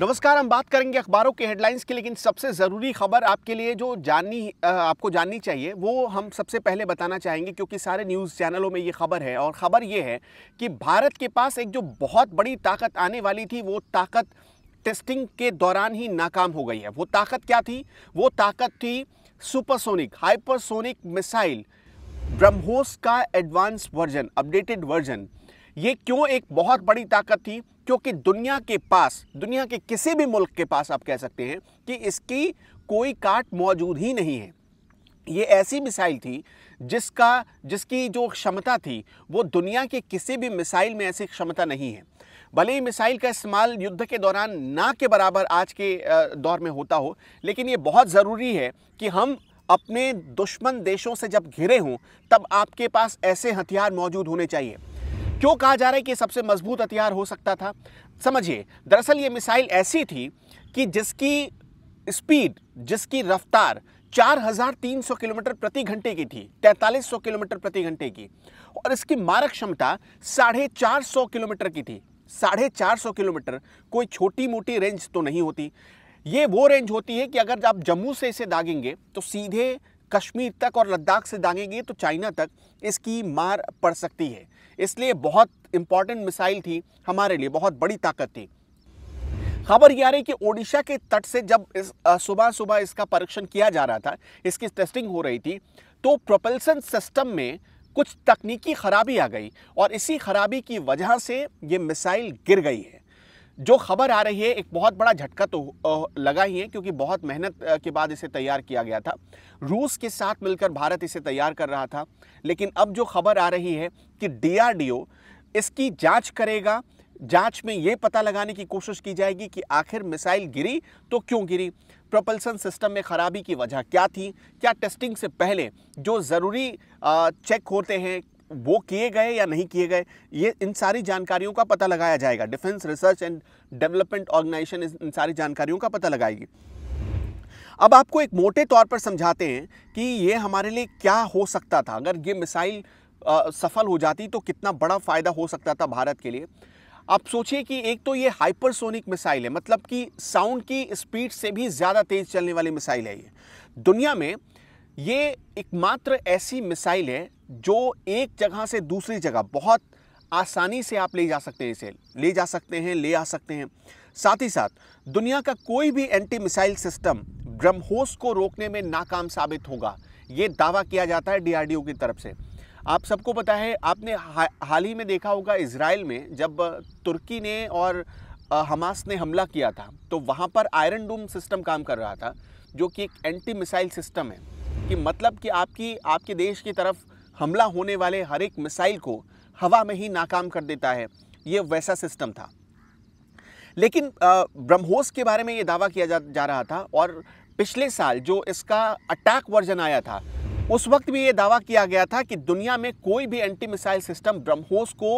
नमस्कार हम बात करेंगे अखबारों के हेडलाइंस की लेकिन सबसे ज़रूरी खबर आपके लिए जो जाननी आपको जाननी चाहिए वो हम सबसे पहले बताना चाहेंगे क्योंकि सारे न्यूज़ चैनलों में ये खबर है और ख़बर ये है कि भारत के पास एक जो बहुत बड़ी ताकत आने वाली थी वो ताकत टेस्टिंग के दौरान ही नाकाम हो गई है वो ताकत क्या थी वो ताकत थी सुपरसोनिक हाइपरसोनिक मिसाइल ब्रह्मोस का एडवांस वर्जन अपडेटेड वर्जन ये क्यों एक बहुत बड़ी ताकत थी क्योंकि दुनिया के पास दुनिया के किसी भी मुल्क के पास आप कह सकते हैं कि इसकी कोई काट मौजूद ही नहीं है ये ऐसी मिसाइल थी जिसका जिसकी जो क्षमता थी वो दुनिया के किसी भी मिसाइल में ऐसी क्षमता नहीं है भले ही मिसाइल का इस्तेमाल युद्ध के दौरान ना के बराबर आज के दौर में होता हो लेकिन ये बहुत ज़रूरी है कि हम अपने दुश्मन देशों से जब घिरे हों तब आपके पास ऐसे हथियार मौजूद होने चाहिए क्यों कहा जा रहा है कि सबसे मजबूत हथियार हो सकता था समझिए दरअसल ये मिसाइल ऐसी थी कि जिसकी स्पीड जिसकी रफ्तार 4,300 किलोमीटर प्रति घंटे की थी 4300 किलोमीटर प्रति घंटे की और इसकी मारक क्षमता साढ़े चार सौ किलोमीटर की थी साढ़े चार सौ किलोमीटर कोई छोटी मोटी रेंज तो नहीं होती ये वो रेंज होती है कि अगर आप जम्मू से इसे दागेंगे तो सीधे कश्मीर तक और लद्दाख से दागेंगे तो चाइना तक इसकी मार पड़ सकती है इसलिए बहुत इंपॉर्टेंट मिसाइल थी हमारे लिए बहुत बड़ी ताकत थी खबर यह आ रही कि ओडिशा के तट से जब इस सुबह सुबह इसका परीक्षण किया जा रहा था इसकी टेस्टिंग हो रही थी तो प्रोपल्सन सिस्टम में कुछ तकनीकी खराबी आ गई और इसी खराबी की वजह से ये मिसाइल गिर गई है जो खबर आ रही है एक बहुत बड़ा झटका तो लगा ही है क्योंकि बहुत मेहनत के बाद इसे तैयार किया गया था रूस के साथ मिलकर भारत इसे तैयार कर रहा था लेकिन अब जो खबर आ रही है कि डीआरडीओ इसकी जांच करेगा जांच में ये पता लगाने की कोशिश की जाएगी कि आखिर मिसाइल गिरी तो क्यों गिरी प्रोपल्सन सिस्टम में खराबी की वजह क्या थी क्या टेस्टिंग से पहले जो ज़रूरी चेक होते हैं वो किए गए या नहीं किए गए ये इन सारी जानकारियों का पता लगाया जाएगा defence research and development organisation इन सारी जानकारियों का पता लगाएगी अब आपको एक मोटे तौर पर समझाते हैं कि ये हमारे लिए क्या हो सकता था अगर ये मिसाइल सफल हो जाती तो कितना बड़ा फ़ायदा हो सकता था भारत के लिए आप सोचिए कि एक तो ये हाइपरसोनिक मिसाइल है मतलब कि साउंड की स्पीड से भी ज़्यादा तेज़ चलने वाली मिसाइल है ये दुनिया में ये एकमात्र ऐसी मिसाइल है जो एक जगह से दूसरी जगह बहुत आसानी से आप ले जा सकते हैं इसे ले जा सकते हैं ले आ सकते हैं साथ ही साथ दुनिया का कोई भी एंटी मिसाइल सिस्टम ब्रह्मोस को रोकने में नाकाम साबित होगा ये दावा किया जाता है डीआरडीओ की तरफ से आप सबको पता है आपने हाल ही में देखा होगा इसराइल में जब तुर्की ने और हमास ने हमला किया था तो वहाँ पर आयरन डूम सिस्टम काम कर रहा था जो कि एक एंटी मिसाइल सिस्टम है कि मतलब कि आपकी आपके देश की तरफ हमला होने वाले हर एक मिसाइल को हवा में ही नाकाम कर देता है ये वैसा सिस्टम था लेकिन ब्रह्मोस के बारे में ये दावा किया जा, जा रहा था और पिछले साल जो इसका अटैक वर्जन आया था उस वक्त भी ये दावा किया गया था कि दुनिया में कोई भी एंटी मिसाइल सिस्टम ब्रह्मोस को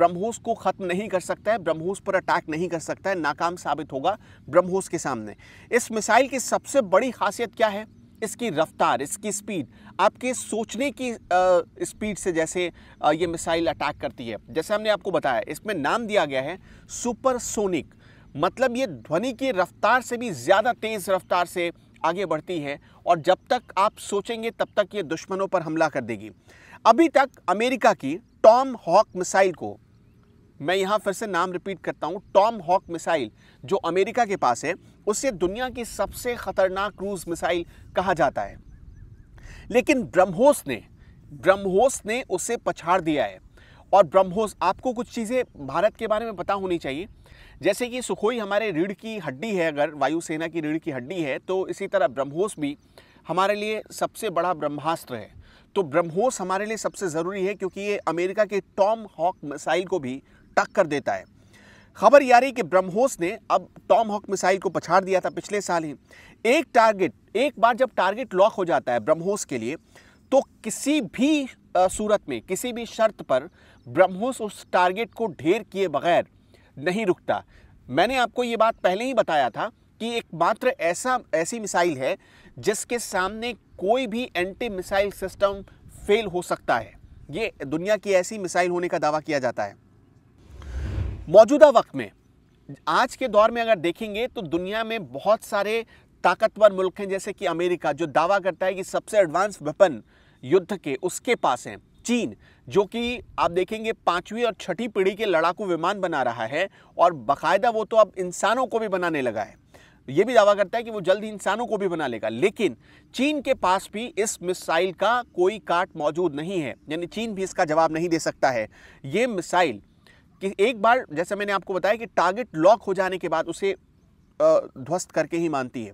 ब्रह्मोस को ख़त्म नहीं कर सकता है ब्रह्मोस पर अटैक नहीं कर सकता है नाकाम साबित होगा ब्रह्मोस के सामने इस मिसाइल की सबसे बड़ी खासियत क्या है इसकी रफ्तार इसकी स्पीड आपके सोचने की स्पीड से जैसे ये मिसाइल अटैक करती है जैसे हमने आपको बताया इसमें नाम दिया गया है सुपरसोनिक मतलब ये ध्वनि की रफ्तार से भी ज़्यादा तेज़ रफ्तार से आगे बढ़ती है और जब तक आप सोचेंगे तब तक ये दुश्मनों पर हमला कर देगी अभी तक अमेरिका की टॉम हॉक मिसाइल को मैं यहाँ फिर से नाम रिपीट करता हूँ टॉम हॉक मिसाइल जो अमेरिका के पास है उसे दुनिया की सबसे खतरनाक क्रूज मिसाइल कहा जाता है लेकिन ब्रह्मोस ने ब्रह्मोस ने उसे पछाड़ दिया है और ब्रह्मोस आपको कुछ चीज़ें भारत के बारे में पता होनी चाहिए जैसे कि सुखोई हमारे रीढ़ की हड्डी है अगर वायुसेना की रीढ़ की हड्डी है तो इसी तरह ब्रह्मोस भी हमारे लिए सबसे बड़ा ब्रह्मास्त्र है तो ब्रह्मोस हमारे लिए सबसे ज़रूरी है क्योंकि ये अमेरिका के टॉम हॉक मिसाइल को भी तक कर देता है खबर यह रही कि ब्रह्मोस ने अब टॉम हॉक मिसाइल को पछाड़ दिया था पिछले साल ही एक टारगेट एक बार जब टारगेट लॉक हो जाता है ब्रह्मोस के लिए तो किसी भी सूरत में किसी भी शर्त पर ब्रह्मोस उस टारगेट को ढेर किए बगैर नहीं रुकता मैंने आपको ये बात पहले ही बताया था कि एकमात्र ऐसा ऐसी मिसाइल है जिसके सामने कोई भी एंटी मिसाइल सिस्टम फेल हो सकता है ये दुनिया की ऐसी मिसाइल होने का दावा किया जाता है मौजूदा वक्त में आज के दौर में अगर देखेंगे तो दुनिया में बहुत सारे ताकतवर मुल्क हैं जैसे कि अमेरिका जो दावा करता है कि सबसे एडवांस वेपन युद्ध के उसके पास हैं चीन जो कि आप देखेंगे पांचवी और छठी पीढ़ी के लड़ाकू विमान बना रहा है और बाकायदा वो तो अब इंसानों को भी बनाने लगा है ये भी दावा करता है कि वो जल्द ही इंसानों को भी बना लेगा लेकिन चीन के पास भी इस मिसाइल का कोई काट मौजूद नहीं है यानी चीन भी इसका जवाब नहीं दे सकता है ये मिसाइल कि एक बार जैसे मैंने आपको बताया कि टारगेट लॉक हो जाने के बाद उसे ध्वस्त करके ही मानती है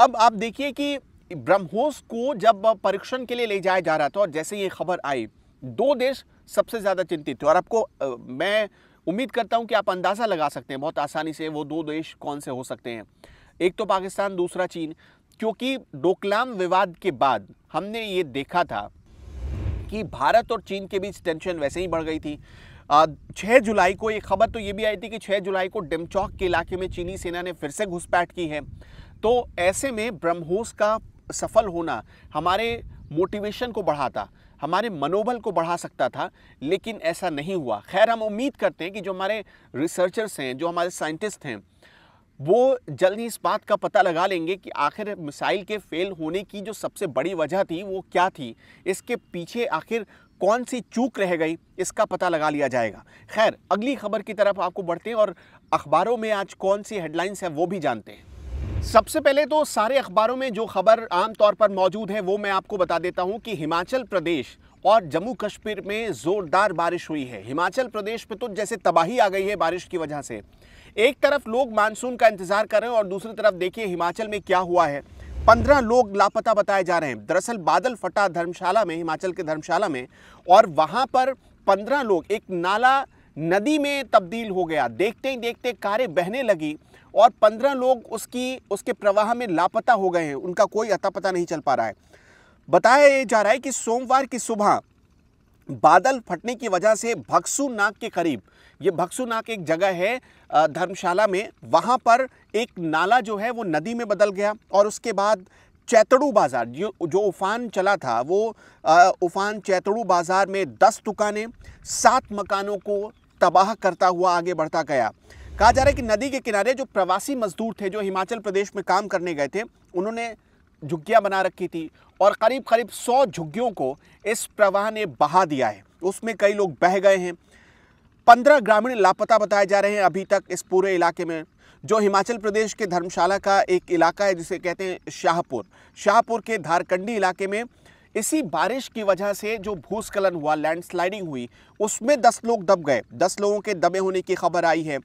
अब आप देखिए कि ब्रह्मोस को जब परीक्षण के लिए ले जाया जा रहा था और जैसे ये खबर आई दो देश सबसे ज़्यादा चिंतित थे और आपको मैं उम्मीद करता हूँ कि आप अंदाज़ा लगा सकते हैं बहुत आसानी से वो दो देश कौन से हो सकते हैं एक तो पाकिस्तान दूसरा चीन क्योंकि डोकलाम विवाद के बाद हमने ये देखा था कि भारत और चीन के बीच टेंशन वैसे ही बढ़ गई थी छः जुलाई को एक खबर तो ये भी आई थी कि छः जुलाई को डिमचौक के इलाके में चीनी सेना ने फिर से घुसपैठ की है तो ऐसे में ब्रह्मोस का सफल होना हमारे मोटिवेशन को बढ़ाता हमारे मनोबल को बढ़ा सकता था लेकिन ऐसा नहीं हुआ खैर हम उम्मीद करते हैं कि जो हमारे रिसर्चर्स हैं जो हमारे साइंटिस्ट हैं वो जल्द ही इस बात का पता लगा लेंगे कि आखिर मिसाइल के फेल होने की जो सबसे बड़ी वजह थी वो क्या थी इसके पीछे आखिर कौन सी चूक रह गई इसका पता लगा लिया जाएगा खैर अगली खबर की तरफ आपको बढ़ते हैं और अखबारों में आज कौन सी हेडलाइंस है वो भी जानते हैं सबसे पहले तो सारे अखबारों में जो खबर आमतौर पर मौजूद है वो मैं आपको बता देता हूँ कि हिमाचल प्रदेश और जम्मू कश्मीर में ज़ोरदार बारिश हुई है हिमाचल प्रदेश पे तो जैसे तबाही आ गई है बारिश की वजह से एक तरफ लोग मानसून का इंतज़ार कर रहे हैं और दूसरी तरफ देखिए हिमाचल में क्या हुआ है पंद्रह लोग लापता बताए जा रहे हैं दरअसल बादल फटा धर्मशाला में हिमाचल के धर्मशाला में और वहाँ पर पंद्रह लोग एक नाला नदी में तब्दील हो गया देखते ही देखते कारें बहने लगी और पंद्रह लोग उसकी उसके प्रवाह में लापता हो गए हैं उनका कोई अता पता नहीं चल पा रहा है बताया जा रहा है कि सोमवार की सुबह बादल फटने की वजह से भक्सू नाग के करीब ये भक्सुनाक एक जगह है धर्मशाला में वहाँ पर एक नाला जो है वो नदी में बदल गया और उसके बाद चैतड़ू बाज़ार जो जो उफान चला था वो उफान चैतड़ू बाज़ार में दस दुकानें सात मकानों को तबाह करता हुआ आगे बढ़ता गया कहा जा रहा है कि नदी के किनारे जो प्रवासी मजदूर थे जो हिमाचल प्रदेश में काम करने गए थे उन्होंने झुग्गियाँ बना रखी थी और करीब करीब सौ झुग्गियों को इस प्रवाह ने बहा दिया है उसमें कई लोग बह गए हैं पंद्रह ग्रामीण लापता बताए जा रहे हैं अभी तक इस पूरे इलाके में जो हिमाचल प्रदेश के धर्मशाला का एक इलाका है जिसे कहते हैं शाहपुर शाहपुर के धारकंडी इलाके में इसी बारिश की वजह से जो भूस्खलन हुआ लैंडस्लाइडिंग हुई उसमें दस लोग दब गए दस लोगों के दबे होने की खबर आई है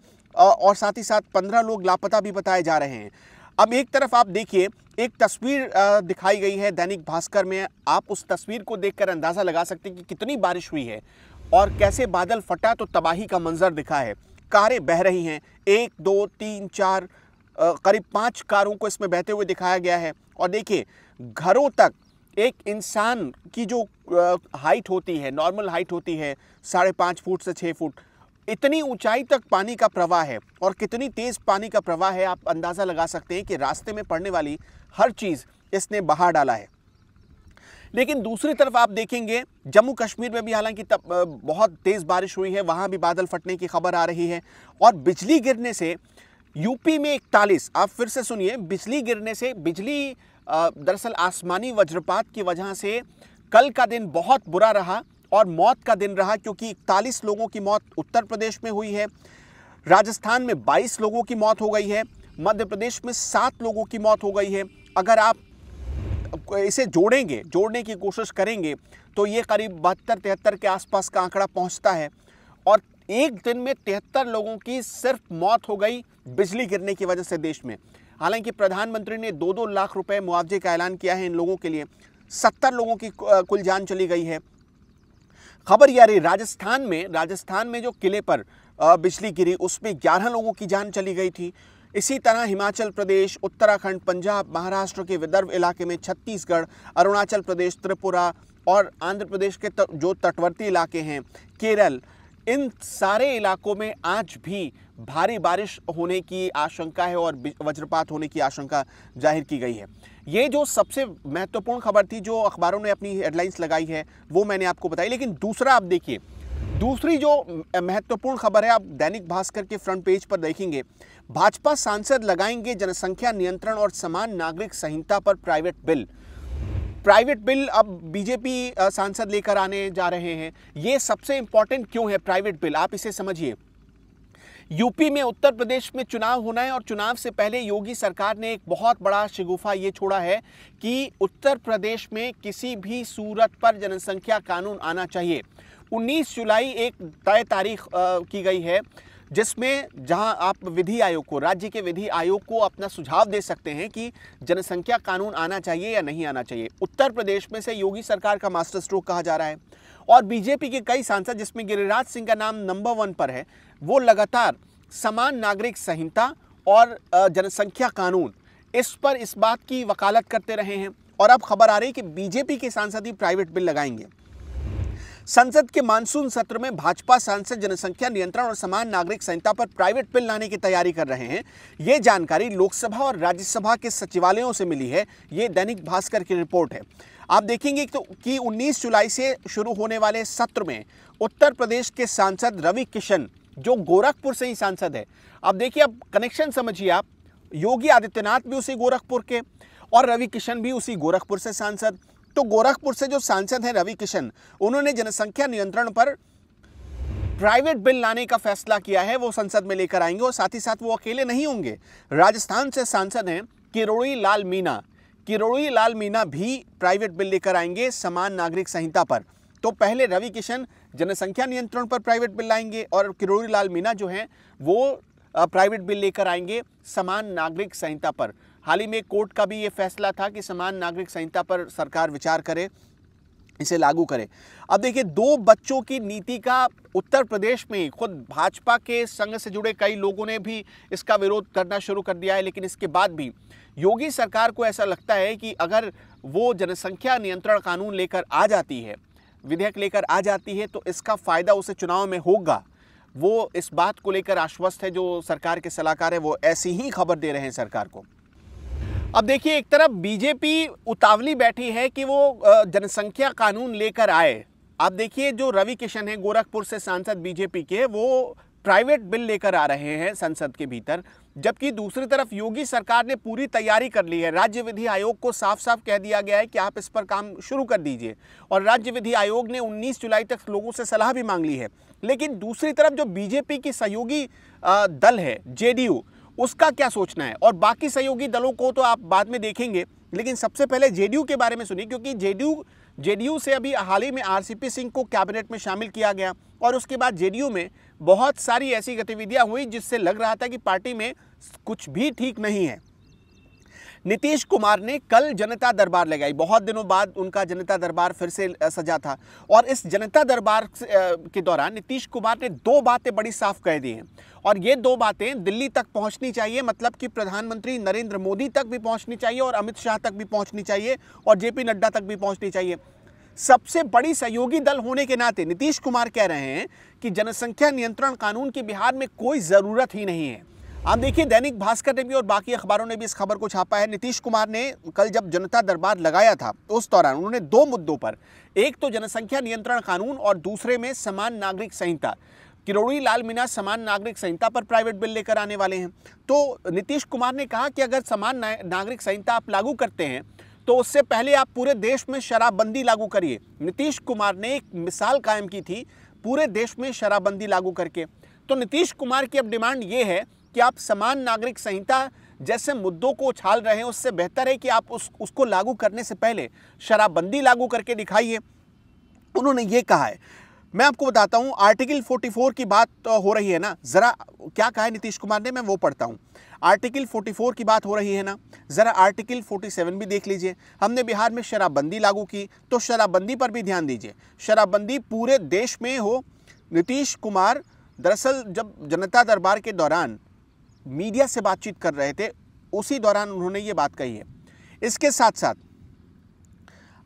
और साथ ही साथ पंद्रह लोग लापता भी बताए जा रहे हैं अब एक तरफ आप देखिए एक तस्वीर दिखाई गई है दैनिक भास्कर में आप उस तस्वीर को देखकर अंदाज़ा लगा सकते हैं कि कितनी बारिश हुई है और कैसे बादल फटा तो तबाही का मंजर दिखा है कारें बह रही हैं एक दो तीन चार करीब पाँच कारों को इसमें बहते हुए दिखाया गया है और देखिए घरों तक एक इंसान की जो हाइट होती है नॉर्मल हाइट होती है साढ़े पाँच फुट से छः फुट इतनी ऊंचाई तक पानी का प्रवाह है और कितनी तेज़ पानी का प्रवाह है आप अंदाज़ा लगा सकते हैं कि रास्ते में पड़ने वाली हर चीज़ इसने बहा डाला है लेकिन दूसरी तरफ आप देखेंगे जम्मू कश्मीर में भी हालांकि तब बहुत तेज़ बारिश हुई है वहाँ भी बादल फटने की खबर आ रही है और बिजली गिरने से यूपी में इकतालीस आप फिर से सुनिए बिजली गिरने से बिजली दरअसल आसमानी वज्रपात की वजह से कल का दिन बहुत बुरा रहा और मौत का दिन रहा क्योंकि इकतालीस लोगों की मौत उत्तर प्रदेश में हुई है राजस्थान में 22 लोगों की मौत हो गई है मध्य प्रदेश में सात लोगों की मौत हो गई है अगर आप इसे जोड़ेंगे जोड़ने की कोशिश करेंगे तो ये करीब बहत्तर तिहत्तर के आसपास का आंकड़ा पहुंचता है और एक दिन में तिहत्तर लोगों की सिर्फ मौत हो गई बिजली गिरने की वजह से देश में हालांकि प्रधानमंत्री ने दो दो लाख रुपए मुआवजे का ऐलान किया है इन लोगों के लिए सत्तर लोगों की कुल जान चली गई है खबर यह रही राजस्थान में राजस्थान में जो किले पर बिजली गिरी उसमें ग्यारह लोगों की जान चली गई थी इसी तरह हिमाचल प्रदेश उत्तराखंड पंजाब महाराष्ट्र के विदर्भ इलाके में छत्तीसगढ़ अरुणाचल प्रदेश त्रिपुरा और आंध्र प्रदेश के जो तटवर्ती इलाके हैं केरल इन सारे इलाकों में आज भी भारी बारिश होने की आशंका है और वज्रपात होने की आशंका जाहिर की गई है ये जो सबसे महत्वपूर्ण खबर थी जो अखबारों ने अपनी हेडलाइंस लगाई है वो मैंने आपको बताई लेकिन दूसरा आप देखिए दूसरी जो महत्वपूर्ण खबर है आप दैनिक भास्कर के फ्रंट पेज पर देखेंगे भाजपा सांसद लगाएंगे जनसंख्या नियंत्रण और समान नागरिक संहिता पर प्राइवेट बिल प्राइवेट बिल अब बीजेपी सांसद लेकर आने जा रहे हैं ये सबसे इंपॉर्टेंट क्यों है प्राइवेट बिल आप इसे समझिए यूपी में उत्तर प्रदेश में चुनाव होना है और चुनाव से पहले योगी सरकार ने एक बहुत बड़ा शिगुफा ये छोड़ा है कि उत्तर प्रदेश में किसी भी सूरत पर जनसंख्या कानून आना चाहिए 19 जुलाई एक तय तारीख की गई है जिसमें जहां आप विधि आयोग को राज्य के विधि आयोग को अपना सुझाव दे सकते हैं कि जनसंख्या कानून आना चाहिए या नहीं आना चाहिए उत्तर प्रदेश में से योगी सरकार का मास्टर स्ट्रोक कहा जा रहा है और बीजेपी के कई सांसद जिसमें गिरिराज सिंह का नाम नंबर वन पर है वो लगातार समान नागरिक संहिता और जनसंख्या कानून इस पर इस बात की वकालत करते रहे हैं और अब खबर आ रही है कि बीजेपी के सांसद ही प्राइवेट बिल लगाएंगे संसद के मानसून सत्र में भाजपा सांसद जनसंख्या नियंत्रण और समान नागरिक संहिता पर प्राइवेट बिल लाने की तैयारी कर रहे हैं ये जानकारी लोकसभा और राज्यसभा के सचिवालयों से मिली है ये दैनिक भास्कर की रिपोर्ट है आप देखेंगे तो कि 19 जुलाई से शुरू होने वाले सत्र में उत्तर प्रदेश के सांसद रवि किशन जो गोरखपुर से ही सांसद है अब देखिए अब कनेक्शन समझिए आप योगी आदित्यनाथ भी उसी गोरखपुर के और रवि किशन भी उसी गोरखपुर से सांसद तो गोरखपुर से जो सांसद हैं रवि किशन उन्होंने जनसंख्या नियंत्रण पर प्राइवेट बिल लाने का फैसला किया है वो संसद में लेकर आएंगे और साथ ही साथ वो अकेले नहीं होंगे राजस्थान से सांसद हैं किरोड़ी लाल मीना किरोड़ी लाल मीना भी प्राइवेट बिल लेकर आएंगे समान नागरिक संहिता पर तो पहले रवि किशन जनसंख्या नियंत्रण पर प्राइवेट बिल लाएंगे और किरोड़ी लाल मीना जो हैं वो प्राइवेट बिल लेकर आएंगे समान नागरिक संहिता पर हाल ही में कोर्ट का भी ये फैसला था कि समान नागरिक संहिता पर सरकार विचार करे इसे लागू करे अब देखिए दो बच्चों की नीति का उत्तर प्रदेश में खुद भाजपा के संघ से जुड़े कई लोगों ने भी इसका विरोध करना शुरू कर दिया है लेकिन इसके बाद भी योगी सरकार को ऐसा लगता है कि अगर वो जनसंख्या नियंत्रण कानून लेकर आ जाती है विधेयक लेकर आ जाती है तो इसका फ़ायदा उसे चुनाव में होगा वो इस बात को लेकर आश्वस्त है जो सरकार के सलाहकार है वो ऐसी ही खबर दे रहे हैं सरकार को अब देखिए एक तरफ बीजेपी उतावली बैठी है कि वो जनसंख्या कानून लेकर आए आप देखिए जो रवि किशन है गोरखपुर से सांसद बीजेपी के वो प्राइवेट बिल लेकर आ रहे हैं संसद के भीतर जबकि दूसरी तरफ योगी सरकार ने पूरी तैयारी कर ली है राज्य विधि आयोग को साफ साफ कह दिया गया है कि आप इस पर काम शुरू कर दीजिए और राज्य विधि आयोग ने 19 जुलाई तक लोगों से सलाह भी मांग ली है लेकिन दूसरी तरफ जो बीजेपी की सहयोगी दल है जेडीयू उसका क्या सोचना है और बाकी सहयोगी दलों को तो आप बाद में देखेंगे लेकिन सबसे पहले जेडीयू के बारे में सुनिए क्योंकि जेडीयू जेडीयू से अभी हाल ही में आरसीपी सिंह को कैबिनेट में शामिल किया गया और उसके बाद जेडीयू में बहुत सारी ऐसी गतिविधियां हुई जिससे लग रहा था कि पार्टी में कुछ भी ठीक नहीं है नीतीश कुमार ने कल जनता दरबार लगाई बहुत दिनों बाद उनका जनता दरबार फिर से सजा था और इस जनता दरबार के दौरान नीतीश कुमार ने दो बातें बड़ी साफ कह दी हैं और ये दो बातें दिल्ली तक पहुंचनी चाहिए मतलब कि प्रधानमंत्री नरेंद्र मोदी तक भी पहुंचनी चाहिए और अमित शाह तक भी पहुँचनी चाहिए और जेपी नड्डा तक भी पहुँचनी चाहिए सबसे बड़ी सहयोगी दल होने के नाते नीतीश कुमार कह रहे हैं कि जनसंख्या नियंत्रण कानून की बिहार में कोई ज़रूरत ही नहीं है आप देखिए दैनिक भास्कर ने भी और बाकी अखबारों ने भी इस खबर को छापा है नीतीश कुमार ने कल जब जनता दरबार लगाया था तो उस दौरान उन्होंने दो मुद्दों पर एक तो जनसंख्या नियंत्रण कानून और दूसरे में समान नागरिक संहिता किरोड़ी लाल मीना समान नागरिक संहिता पर प्राइवेट बिल लेकर आने वाले हैं तो नीतीश कुमार ने कहा कि अगर समान नागरिक संहिता आप लागू करते हैं तो उससे पहले आप पूरे देश में शराबबंदी लागू करिए नीतीश कुमार ने एक मिसाल कायम की थी पूरे देश में शराबबंदी लागू करके तो नीतीश कुमार की अब डिमांड ये है कि आप समान नागरिक संहिता जैसे मुद्दों को उछाल रहे हैं उससे बेहतर है कि आप उस उसको लागू करने से पहले शराबबंदी लागू करके दिखाइए उन्होंने ये कहा है मैं आपको बताता हूँ आर्टिकल 44 की बात तो हो रही है ना ज़रा क्या कहा है नीतीश कुमार ने मैं वो पढ़ता हूँ आर्टिकल 44 की बात हो रही है ना ज़रा आर्टिकल 47 भी देख लीजिए हमने बिहार में शराबबंदी लागू की तो शराबबंदी पर भी ध्यान दीजिए शराबबंदी पूरे देश में हो नीतीश कुमार दरअसल जब जनता दरबार के दौरान मीडिया से बातचीत कर रहे थे उसी दौरान उन्होंने ये बात कही है इसके साथ साथ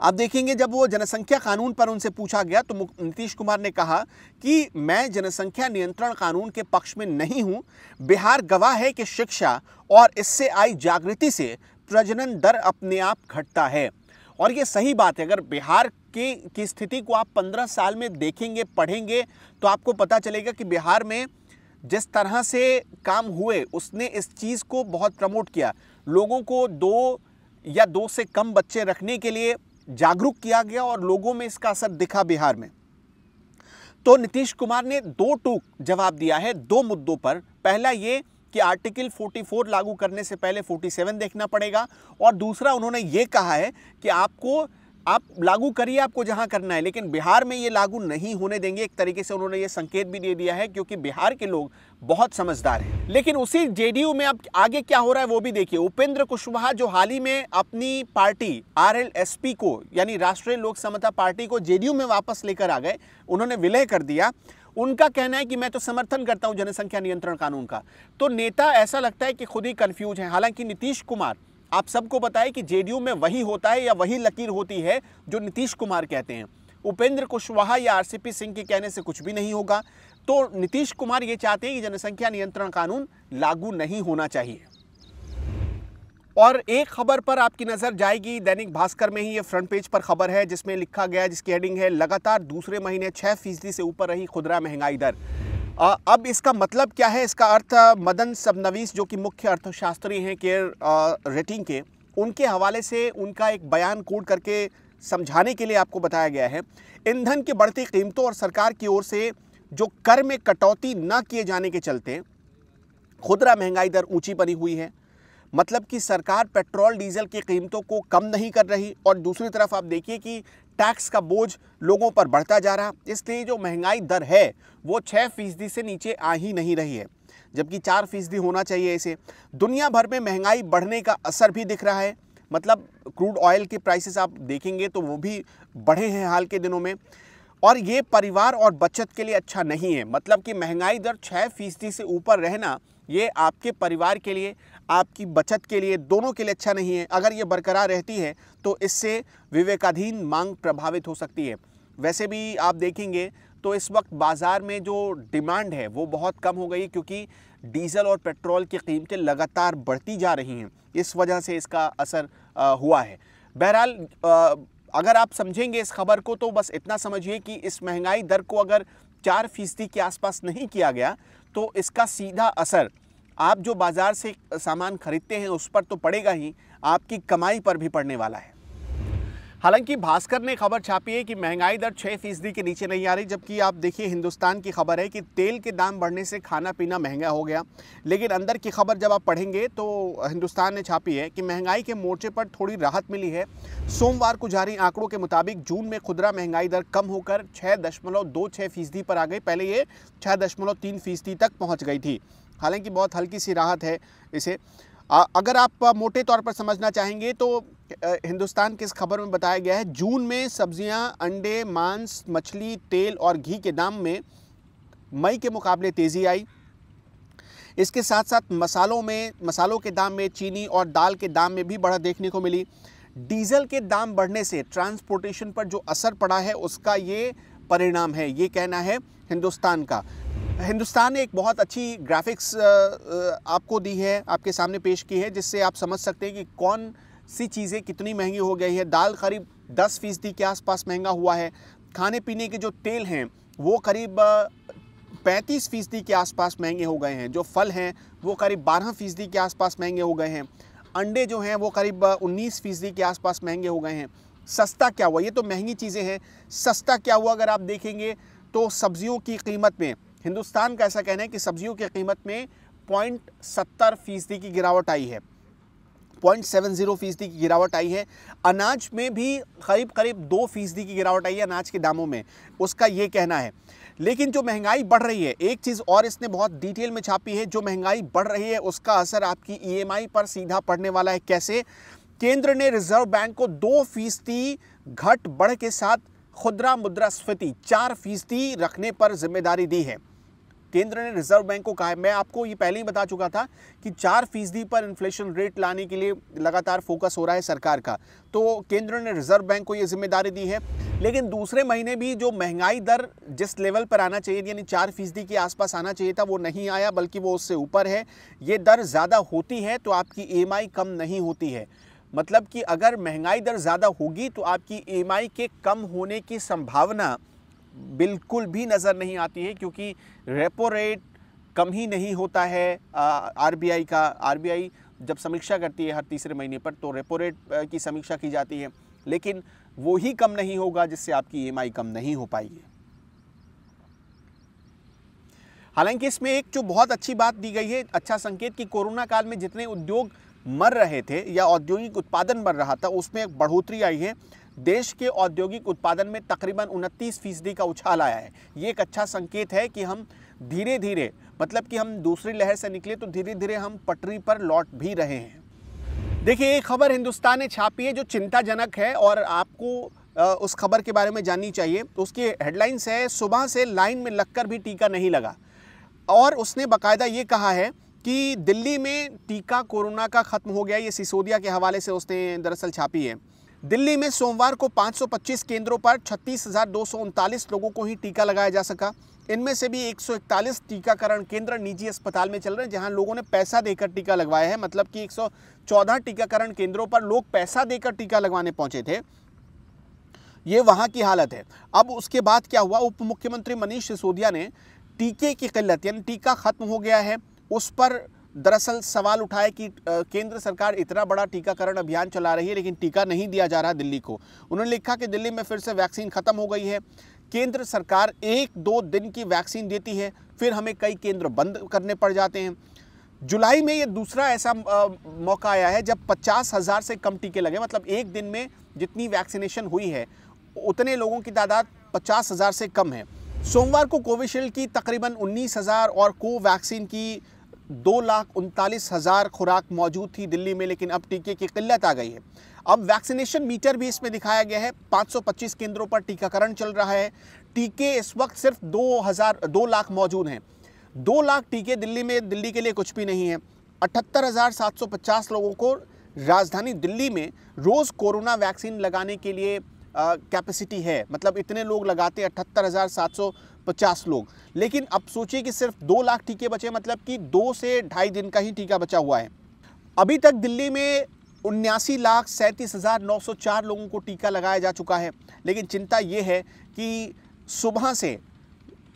आप देखेंगे जब वो जनसंख्या कानून पर उनसे पूछा गया तो नीतीश कुमार ने कहा कि मैं जनसंख्या नियंत्रण कानून के पक्ष में नहीं हूं बिहार गवाह है कि शिक्षा और इससे आई जागृति से प्रजनन दर अपने आप घटता है और ये सही बात है अगर बिहार के की स्थिति को आप पंद्रह साल में देखेंगे पढ़ेंगे तो आपको पता चलेगा कि बिहार में जिस तरह से काम हुए उसने इस चीज़ को बहुत प्रमोट किया लोगों को दो या दो से कम बच्चे रखने के लिए जागरूक किया गया और लोगों में इसका असर दिखा बिहार में तो नीतीश कुमार ने दो टूक जवाब दिया है दो मुद्दों पर पहला ये कि आर्टिकल 44 लागू करने से पहले 47 देखना पड़ेगा और दूसरा उन्होंने ये कहा है कि आपको आप लागू करिए आपको जहां करना है लेकिन बिहार में ये लागू नहीं होने देंगे एक तरीके से उन्होंने ये संकेत भी दे दिया है क्योंकि बिहार के लोग बहुत समझदार हैं लेकिन उसी जेडीयू में अब आगे क्या हो रहा है वो भी देखिए उपेंद्र कुशवाहा जो हाल ही में अपनी पार्टी आरएलएसपी को यानी राष्ट्रीय लोक समता पार्टी को जेडीयू में वापस लेकर आ गए उन्होंने विलय कर दिया उनका कहना है कि मैं तो समर्थन करता हूं जनसंख्या नियंत्रण कानून का तो नेता ऐसा लगता है कि खुद ही कंफ्यूज है हालांकि नीतीश कुमार आप सबको बताएं कि जेडीयू में वही होता है या वही लकीर होती है जो नीतीश कुमार कहते हैं उपेंद्र कुशवाहा या आरसीपी सिंह के कहने से कुछ भी नहीं होगा तो नीतीश कुमार ये चाहते हैं कि जनसंख्या नियंत्रण कानून लागू नहीं होना चाहिए और एक खबर पर आपकी नज़र जाएगी दैनिक भास्कर में ही ये फ्रंट पेज पर खबर है जिसमें लिखा गया जिसकी हेडिंग है लगातार दूसरे महीने छह फीसदी से ऊपर रही खुदरा महंगाई दर अब इसका मतलब क्या है इसका अर्थ मदन सबनवीस जो कि मुख्य अर्थशास्त्री हैं केयर रेटिंग के उनके हवाले से उनका एक बयान कोड करके समझाने के लिए आपको बताया गया है ईंधन की बढ़ती कीमतों और सरकार की ओर से जो कर में कटौती न किए जाने के चलते खुदरा महंगाई दर ऊंची बनी हुई है मतलब कि सरकार पेट्रोल डीजल की कीमतों को कम नहीं कर रही और दूसरी तरफ आप देखिए कि टैक्स का बोझ लोगों पर बढ़ता जा रहा इसलिए जो महंगाई दर है वो छः फीसदी से नीचे आ ही नहीं रही है जबकि चार फीसदी होना चाहिए इसे दुनिया भर में महंगाई बढ़ने का असर भी दिख रहा है मतलब क्रूड ऑयल के प्राइसेस आप देखेंगे तो वो भी बढ़े हैं हाल के दिनों में और ये परिवार और बचत के लिए अच्छा नहीं है मतलब कि महंगाई दर छः फीसदी से ऊपर रहना ये आपके परिवार के लिए आपकी बचत के लिए दोनों के लिए अच्छा नहीं है अगर ये बरकरार रहती है तो इससे विवेकाधीन मांग प्रभावित हो सकती है वैसे भी आप देखेंगे तो इस वक्त बाज़ार में जो डिमांड है वो बहुत कम हो गई क्योंकि डीजल और पेट्रोल की कीमतें लगातार बढ़ती जा रही हैं इस वजह से इसका असर हुआ है बहरहाल अगर आप समझेंगे इस खबर को तो बस इतना समझिए कि इस महंगाई दर को अगर चार फीसदी के आसपास नहीं किया गया तो इसका सीधा असर आप जो बाज़ार से सामान खरीदते हैं उस पर तो पड़ेगा ही आपकी कमाई पर भी पड़ने वाला है हालांकि भास्कर ने खबर छापी है कि महंगाई दर छः फीसदी के नीचे नहीं आ रही जबकि आप देखिए हिंदुस्तान की खबर है कि तेल के दाम बढ़ने से खाना पीना महंगा हो गया लेकिन अंदर की खबर जब आप पढ़ेंगे तो हिंदुस्तान ने छापी है कि महंगाई के मोर्चे पर थोड़ी राहत मिली है सोमवार को जारी आंकड़ों के मुताबिक जून में खुदरा महंगाई दर कम होकर छः दशमलव दो छः फीसदी पर आ गई पहले ये छः दशमलव तीन फीसदी तक पहुँच गई थी हालांकि बहुत हल्की सी राहत है इसे अगर आप मोटे तौर पर समझना चाहेंगे तो हिंदुस्तान के इस खबर में बताया गया है जून में सब्जियां, अंडे मांस मछली तेल और घी के दाम में मई के मुकाबले तेज़ी आई इसके साथ साथ मसालों में मसालों के दाम में चीनी और दाल के दाम में भी बढ़ा देखने को मिली डीजल के दाम बढ़ने से ट्रांसपोर्टेशन पर जो असर पड़ा है उसका ये परिणाम है ये कहना है हिंदुस्तान का हिंदुस्तान ने एक बहुत अच्छी ग्राफिक्स आपको दी है आपके सामने पेश की है जिससे आप समझ सकते हैं कि कौन सी चीज़ें कितनी महंगी हो गई है दाल करीब दस फीसदी के आसपास महंगा हुआ है खाने पीने के जो तेल हैं वो करीब पैंतीस फीसदी के आसपास महंगे हो गए हैं जो फल हैं वो करीब बारह फीसदी के आसपास महंगे हो गए हैं अंडे जो हैं वो करीब उन्नीस फीसदी के आसपास महंगे हो गए हैं सस्ता क्या हुआ ये तो महंगी चीज़ें हैं सस्ता क्या हुआ अगर आप देखेंगे तो सब्जियों की कीमत में हिंदुस्तान का ऐसा कहना है कि सब्जियों की कीमत में पॉइंट सत्तर फीसदी की गिरावट आई है पॉइंट सेवन जीरो फीसदी की गिरावट आई है अनाज में भी करीब करीब दो फीसदी की गिरावट आई है अनाज के दामों में उसका ये कहना है लेकिन जो महंगाई बढ़ रही है एक चीज़ और इसने बहुत डिटेल में छापी है जो महंगाई बढ़ रही है उसका असर आपकी ईएमआई e पर सीधा पड़ने वाला है कैसे केंद्र ने रिजर्व बैंक को दो फीसदी घट बढ़ के साथ खुदरा मुद्रास्फीति चार फीसदी रखने पर जिम्मेदारी दी है केंद्र ने रिजर्व बैंक को कहा है मैं आपको ये पहले ही बता चुका था कि चार फीसदी पर इन्फ्लेशन रेट लाने के लिए लगातार फोकस हो रहा है सरकार का तो केंद्र ने रिजर्व बैंक को ये जिम्मेदारी दी है लेकिन दूसरे महीने भी जो महंगाई दर जिस लेवल पर आना चाहिए यानी चार फीसदी के आसपास आना चाहिए था वो नहीं आया बल्कि वो उससे ऊपर है ये दर ज़्यादा होती है तो आपकी ई e कम नहीं होती है मतलब कि अगर महंगाई दर ज़्यादा होगी तो आपकी ई e के कम होने की संभावना बिल्कुल भी नज़र नहीं आती है क्योंकि रेपो रेट कम ही नहीं होता है आरबीआई का आरबीआई जब समीक्षा करती है हर तीसरे महीने पर तो रेपो रेट की समीक्षा की जाती है लेकिन वो ही कम नहीं होगा जिससे आपकी ई कम नहीं हो पाएगी हालांकि इसमें एक जो बहुत अच्छी बात दी गई है अच्छा संकेत कि कोरोना काल में जितने उद्योग मर रहे थे या औद्योगिक उत्पादन बढ़ रहा था उसमें एक बढ़ोतरी आई है देश के औद्योगिक उत्पादन में तकरीबन उनतीस फीसदी का उछाल आया है ये एक अच्छा संकेत है कि हम धीरे धीरे मतलब कि हम दूसरी लहर से निकले तो धीरे धीरे हम पटरी पर लौट भी रहे हैं देखिए एक खबर हिंदुस्तान ने छापी है जो चिंताजनक है और आपको उस खबर के बारे में जाननी चाहिए तो उसकी हेडलाइंस है सुबह से लाइन में लगकर भी टीका नहीं लगा और उसने बाकायदा ये कहा है कि दिल्ली में टीका कोरोना का ख़त्म हो गया ये सिसोदिया के हवाले से उसने दरअसल छापी है दिल्ली में सोमवार को 525 केंद्रों पर छत्तीस लोगों को ही टीका लगाया जा सका इनमें से भी 141 टीकाकरण केंद्र निजी अस्पताल में चल रहे हैं जहां लोगों ने पैसा देकर टीका लगवाया है मतलब कि 114 टीकाकरण केंद्रों पर लोग पैसा देकर टीका लगवाने पहुंचे थे ये वहाँ की हालत है अब उसके बाद क्या हुआ उप मुख्यमंत्री मनीष सिसोदिया ने टीके की किल्लत यानी टीका ख़त्म हो गया है उस पर दरअसल सवाल उठाए कि केंद्र सरकार इतना बड़ा टीकाकरण अभियान चला रही है लेकिन टीका नहीं दिया जा रहा दिल्ली को उन्होंने लिखा कि दिल्ली में फिर से वैक्सीन खत्म हो गई है केंद्र सरकार एक दो दिन की वैक्सीन देती है फिर हमें कई केंद्र बंद करने पड़ जाते हैं जुलाई में ये दूसरा ऐसा मौका आया है जब पचास हज़ार से कम टीके लगे मतलब एक दिन में जितनी वैक्सीनेशन हुई है उतने लोगों की तादाद पचास हज़ार से कम है सोमवार को कोविशील्ड की तकरीबन उन्नीस हज़ार और कोवैक्सीन की दो लाख उनतालीस हज़ार खुराक मौजूद थी दिल्ली में लेकिन अब टीके की किल्लत आ गई है अब वैक्सीनेशन मीटर भी इसमें दिखाया गया है 525 केंद्रों पर टीकाकरण चल रहा है टीके इस वक्त सिर्फ दो हज़ार दो लाख मौजूद हैं दो लाख टीके दिल्ली में दिल्ली के लिए कुछ भी नहीं है अठहत्तर हज़ार सात सौ पचास लोगों को राजधानी दिल्ली में रोज़ कोरोना वैक्सीन लगाने के लिए कैपेसिटी है मतलब इतने लोग लगाते अठहत्तर हज़ार सात सौ पचास लोग लेकिन अब सोचिए कि सिर्फ दो लाख टीके बचे मतलब कि दो से ढाई दिन का ही टीका बचा हुआ है अभी तक दिल्ली में उन्यासी लाख सैंतीस हज़ार नौ सौ चार लोगों को टीका लगाया जा चुका है लेकिन चिंता ये है कि सुबह से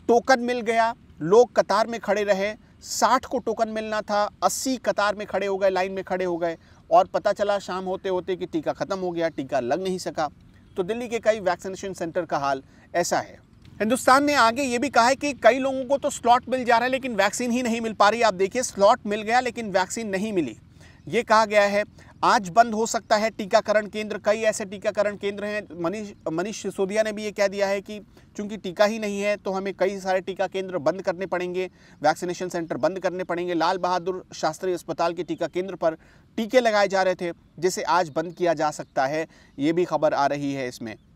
टोकन मिल गया लोग कतार में खड़े रहे साठ को टोकन मिलना था अस्सी कतार में खड़े हो गए लाइन में खड़े हो गए और पता चला शाम होते होते कि टीका ख़त्म हो गया टीका लग नहीं सका तो दिल्ली के कई वैक्सीनेशन सेंटर का हाल ऐसा है हिंदुस्तान ने आगे ये भी कहा है कि कई लोगों को तो स्लॉट मिल जा रहा है लेकिन वैक्सीन ही नहीं मिल पा रही आप देखिए स्लॉट मिल गया लेकिन वैक्सीन नहीं मिली ये कहा गया है आज बंद हो सकता है टीकाकरण केंद्र कई ऐसे टीकाकरण केंद्र हैं मनीष मनीष सिसोदिया ने भी ये कह दिया है कि चूंकि टीका ही नहीं है तो हमें कई सारे टीका केंद्र बंद करने पड़ेंगे वैक्सीनेशन सेंटर बंद करने पड़ेंगे लाल बहादुर शास्त्री अस्पताल के टीका केंद्र पर टीके लगाए जा रहे थे जिसे आज बंद किया जा सकता है ये भी खबर आ रही है इसमें